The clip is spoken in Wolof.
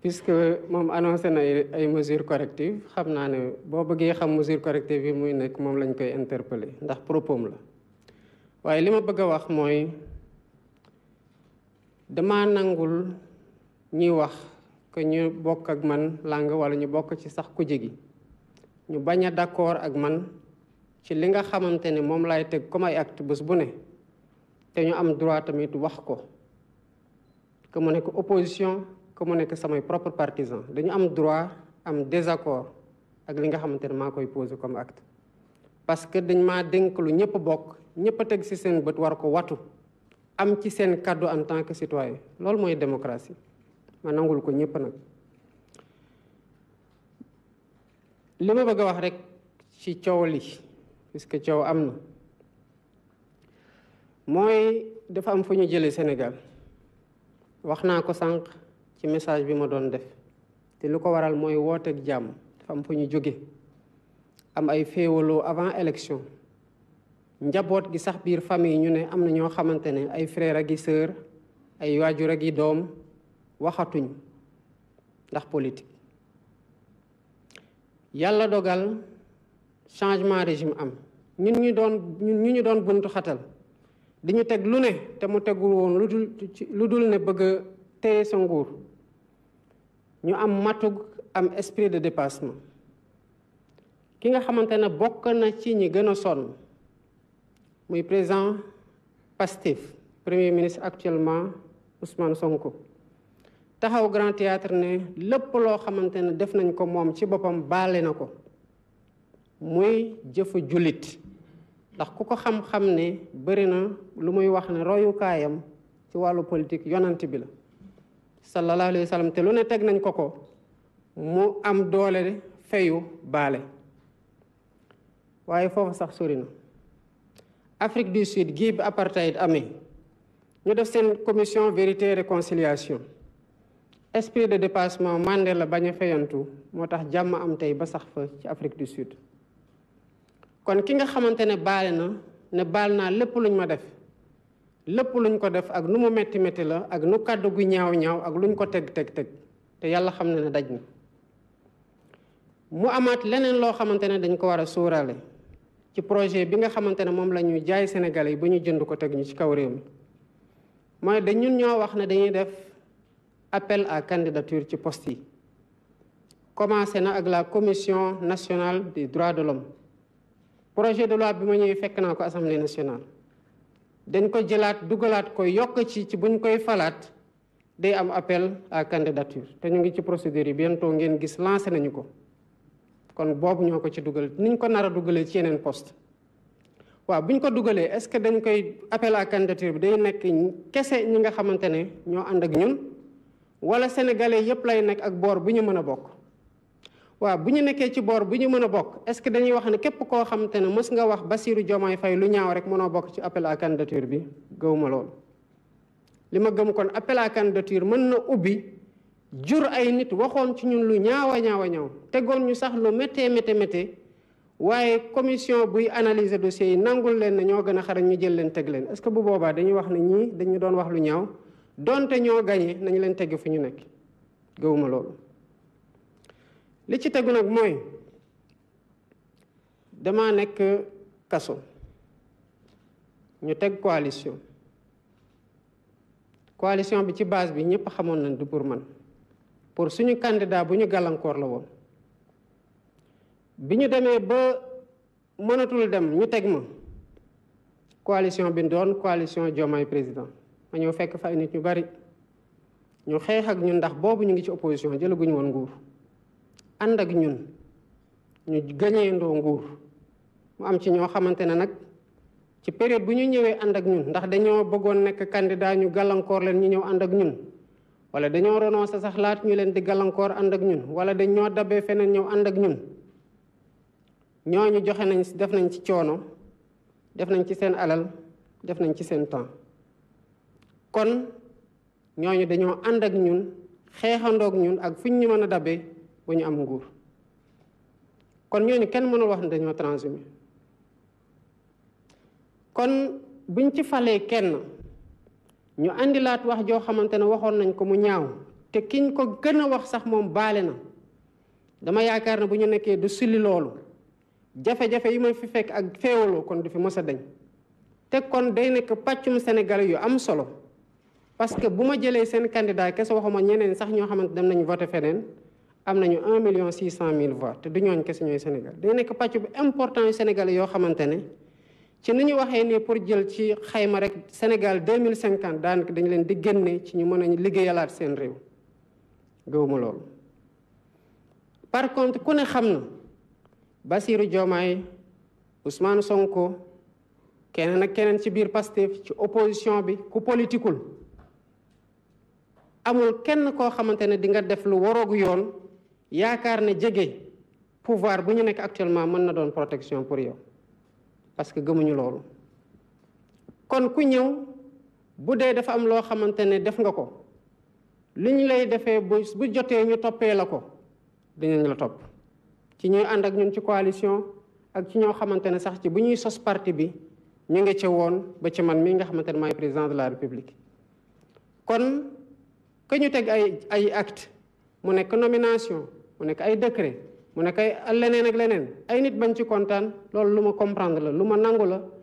puisque moom annoncé na ay mesures corrective xam naa ne boo bëggee xam mesures correctives yi muy nekk moom lañ koy interpeller ndax propos la waaye li ma bëgg a wax mooy dama nangul ñuy wax que ñu bokk ak man làng wala ñu bokk ci sax ku gi ñu bañ a d'accord ak man ci li nga xamante ne moom laay teg comme ay bés bu ne te ñu am droit tamit wax ko que mu nekk opposition que mu nekk samay propre partisan dañu am droit am désaccord ak li nga xamantene makoy poser comme acte parce que dañ ma denk lu ñepp bok ñepp ci seen beut war ko watu am ci seen cadeau en tant que citoyen lool moy démocratie ma nangul ko ñepp nak lima bëgg wax rek ci ciowli puisque ciow am na dafa am fu ñu Sénégal waxna ko sank message bi ma doon def te lu ko waral mooy wooteeg jàmm dafa am fu ñu jóge am ay féewaloo avant élection njaboot gi sax biir famille ñu ne am na ñoo xamante ne ay frère ak i sœur ay waajur ak i doom waxatuñ ndax politique yàlla dogal changement régime am ñun ñu doon ñu ñu doon buntu xatal di ñu teg lu ne te mu tegu woon lu dul lu dul ne bëgg a sa nguur ñu am matug am esprit de dépassement ki nga xamante ne bokk na ci ñi gën a sonn muy président Pastef premier ministre actuellement Ousmane Sonko taxaw Grand Théâtre ne lépp loo xamante ne def nañ ko moom ci boppam baale na ko muy jëfu jullit ndax ku ko xam-xam ne bëri na lu muy wax ne royukaayam ci wàllu politique yonant bi la sallallahu alayhi wa sallam te lu ne teg nañ ko ko mu am doole feyu baale waaye foofu sax sori Afrique du Sud gii bi apartheid amee ñu def seen commission vérité et réconciliation esprit de dépassement Mandela bañ a feyantu moo tax jàmm am tey ba sax fa ci Afrique du Sud kon ki nga xamante ne baale na ne baal naa lépp luñ ma def lépp luñ ko def ak nu mu metti metti la ak nu kàddu gu ñaaw ñaaw ak luñ ko teg teg teg te yàlla xam na ne daj na mu amaat leneen loo xamante ne dañ ko war a suuraale ci projet bi nga xamante ne moom la ñuy jaay sénégal yi ba ñu jënd ko teg ñu ci kaw réew mi mooy dañ ñun ñoo wax ne dañuy def appel à candidature ci poste yi commencé na ak la commission nationale des droits de l'homme projet de loi bi ma ñëwee fekk naa ko assemblée nationale dañ ko jëlaat dugalaat ko yokk ci ci buñ koy falaat day am appel à candidature te ñu ngi ci procédure yi bientôt ngeen gis lancé nañu ko kon boobu ñoo ko ci dugal niñ ko nar a dugalee ci yeneen poste waaw buñ ko dugalee est-ce que dañ koy appel à candidature bi day nekk kese ñi nga xamante ne ñoo ànd ak ñun wala sénégalais yépp lay nekk ak boor bu ñu mën a bokk waaw bu ñu nekkee ci boor bu ñu mën a bokk est-ce que dañuy wax ne képp koo xam te ne mës nga wax Bassirou Diomaye fay lu ñaaw rek mënoo bokk ci appel à candidature bi gëwuma loolu li ma gëm kon appel à candidature mën na ubbi jur ay nit waxoon ci ñun lu ñaawa a ñaaw tegoon ñu sax lu méttee méttee méttee waaye commission buy analyser dossier yi nangul leen na ñoo gën a xarañ ñu jël leen teg leen est que bu boobaa dañuy wax ne ñii dañu doon wax lu ñaaw donte ñoo gañee nañu leen tegg fu ñu nekk gëwuma loolu li ci tegu nag mooy dama nekk kaso ñu teg coalition coalition bi ci base bi ñëpp xamoon nañ du pour man pour suñu candidat bu ñu gàllankoor la woon bi ñu demee ba mënatul dem ñu teg ma coalition bi doon coalition Diomaye président ma ñëw fekk fa nit ñu bari ñu xeex ak ñun ndax boobu ñu ngi ci opposition jëlaguñu woon nguur ànd ak ñun ñu gañeendoo nguur mu am ci ñoo xamante ne nag ci période bu ñu ñëwee ànd ak ñun ndax dañoo bëggoon nekk candidat ñu gàllankoor leen ñu ñëw ànd ak ñun wala dañoo renoncé sax laat ñu leen di gàllankoor ànd ak ñun wala dañoo dabee feneen ñëw ànd ak ñun ñooñu joxe nañ def nañ ci coono def nañ ci seen alal def nañ ci seen temps kon ñooñu dañoo ànd ak ñun xeexandoog ñun ak fuñ ñu mën a dabe ba ñu am nguur kon ñooñu kenn mënul wax ne dañoo transhumé kon buñ ci falee kenn ñu andilaat wax joo xamante ne waxoon nañ ko mu ñaaw te kiñ ko gën a wax sax moom baale na dama yaakaar ne bu ñu nekkee du sulli loolu jafe-jafe yi may fi fekk ak féewaloo kon du fi mës a dañ te kon day nekk pàccum senegal yu am solo parce que bu ma jëlee seen candidat kese waxuma ñeneen sax ñoo xamante dem nañu voté feneen am nañu un million six cent mille voix te du ñooñ kese ñooy Sénégal day nekk pàcc bu important yu Sénégal yoo xamante ne ci ni ñu waxee ne pour jël ci xayma rek Sénégal deux mille cinquante daanaka dañu leen di génne ci ñu mën a liggéeyalaat seen réew gëwuma loolu. par contre ku ne xam na Bassirou Diomaye Ousmane Sonko keneen ak keneen ci biir Pastef ci opposition bi ku politikul amul kenn koo xamante ne dinga def lu waroogu yoon. yaakaar ne jege pouvoir bu ñu nekk actuellement mën na doon protection pour yow parce que gëmuñu loolu kon ku ñëw bu dee dafa am loo xamante ne def nga ko li ñu lay defee bu bu jotee ñu toppee la ko dinañ la topp ci ñuy ànd ak ñun ci coalition ak ci ñoo xamante ne sax ci bu ñuy sos parti bi ñu ngi ci woon ba ci man mii nga xamante ne maay président de la république kon que ñu teg ay ay acte mu nekk nomination mu nekk ay décret mu nekk ay leneen ak leneen ay nit bañ ci kontaan loolu lu ma comprendre la lu ma nangu la